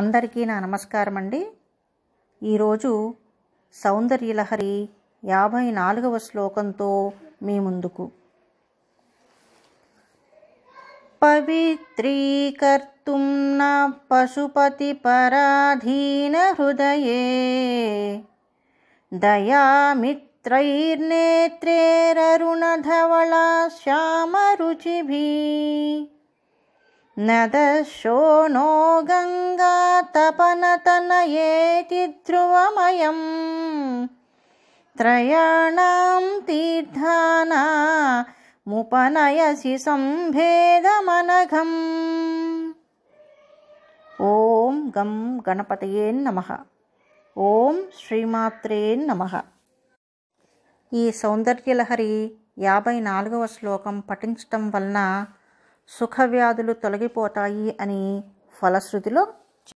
అందరికీ నా నమస్కారం అండి ఈరోజు సౌందర్యలహరి యాభై నాలుగవ శ్లోకంతో మీ ముందుకు పవిత్రీకర్తుం నా పశుపతి పరాధీన హృదయే దయామిత్రైర్నేత్రేరరుణధవళా శ్యామరుచిభి నదశోణో గంగా ధ్రువమయం త్రయాణం తీర్థానా ముపనయసి సంభేదమనఘం ఓం గం గణపతయే నమ ఓం శ్రీమాత్రే నమ ఈ సౌందర్యలహరి యాభై నాలుగవ శ్లోకం పఠించటం వలన సుఖవ్యాధులు తొలగిపోతాయి అని ఫలశ్రుతిలో